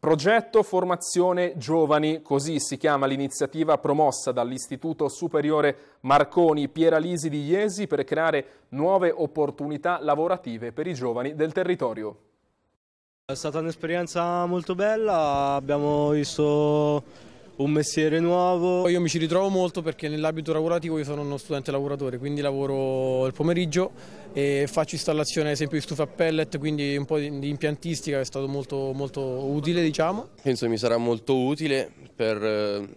Progetto Formazione Giovani, così si chiama l'iniziativa promossa dall'Istituto Superiore Marconi Pieralisi di Iesi per creare nuove opportunità lavorative per i giovani del territorio. È stata un'esperienza molto bella, abbiamo visto un mestiere nuovo. Io mi ci ritrovo molto perché nell'abito lavorativo io sono uno studente lavoratore, quindi lavoro il pomeriggio e faccio installazione ad esempio di stufa a pellet, quindi un po' di impiantistica che è stato molto, molto utile diciamo. Penso mi sarà molto utile per eh,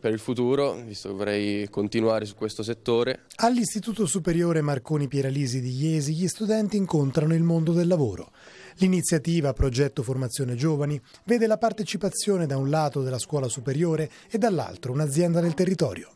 per il futuro, visto che vorrei continuare su questo settore. All'Istituto Superiore Marconi Pieralisi di Iesi gli studenti incontrano il mondo del lavoro. L'iniziativa Progetto Formazione Giovani vede la partecipazione da un lato della scuola superiore e dall'altro un'azienda del territorio.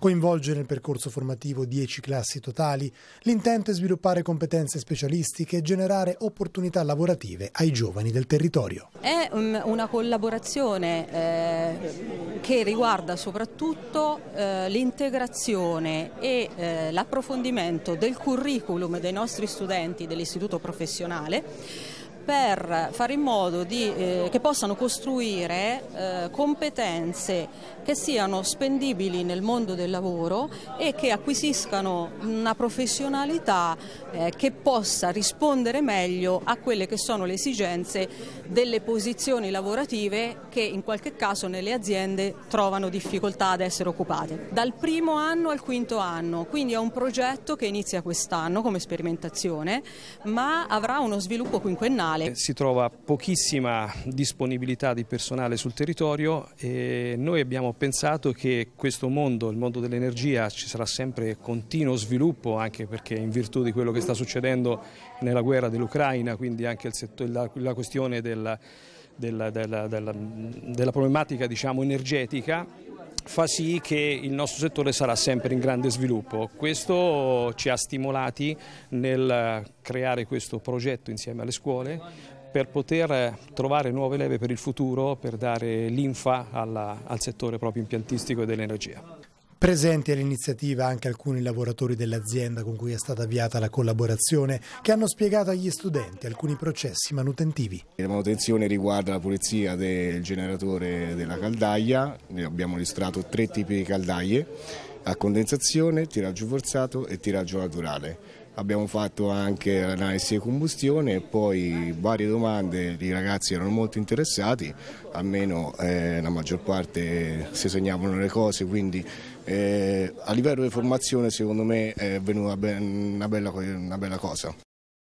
Coinvolge nel percorso formativo 10 classi totali, l'intento è sviluppare competenze specialistiche e generare opportunità lavorative ai giovani del territorio. È una collaborazione eh, che riguarda soprattutto eh, l'integrazione e eh, l'approfondimento del curriculum dei nostri studenti dell'istituto professionale per fare in modo di, eh, che possano costruire eh, competenze che siano spendibili nel mondo del lavoro e che acquisiscano una professionalità eh, che possa rispondere meglio a quelle che sono le esigenze delle posizioni lavorative che in qualche caso nelle aziende trovano difficoltà ad essere occupate. Dal primo anno al quinto anno, quindi è un progetto che inizia quest'anno come sperimentazione, ma avrà uno sviluppo quinquennale locale. Eh, si trova pochissima disponibilità di personale sul territorio e noi abbiamo pensato che questo mondo, il mondo dell'energia, ci sarà sempre continuo sviluppo anche perché in virtù di quello che sta succedendo nella guerra dell'Ucraina, quindi anche settore, la, la, questione della, della, della, della problematica diciamo, energetica fa sì che il nostro settore sarà sempre in grande sviluppo. Questo ci ha stimolati nel creare questo progetto insieme alle scuole per poter trovare nuove leve per il futuro, per dare linfa alla, al settore proprio impiantistico e dell'energia. Presenti all'iniziativa anche alcuni lavoratori dell'azienda con cui è stata avviata la collaborazione che hanno spiegato agli studenti alcuni processi manutentivi. La manutenzione riguarda la pulizia del generatore della caldaia, ne abbiamo illustrato tre tipi di caldaie, a condensazione, tiraggio forzato e tiraggio naturale. Abbiamo fatto anche l'analisi di combustione e poi varie domande, i ragazzi erano molto interessati, almeno eh, la maggior parte si segnavano le cose, quindi eh, a livello di formazione secondo me è venuta una bella, una bella cosa.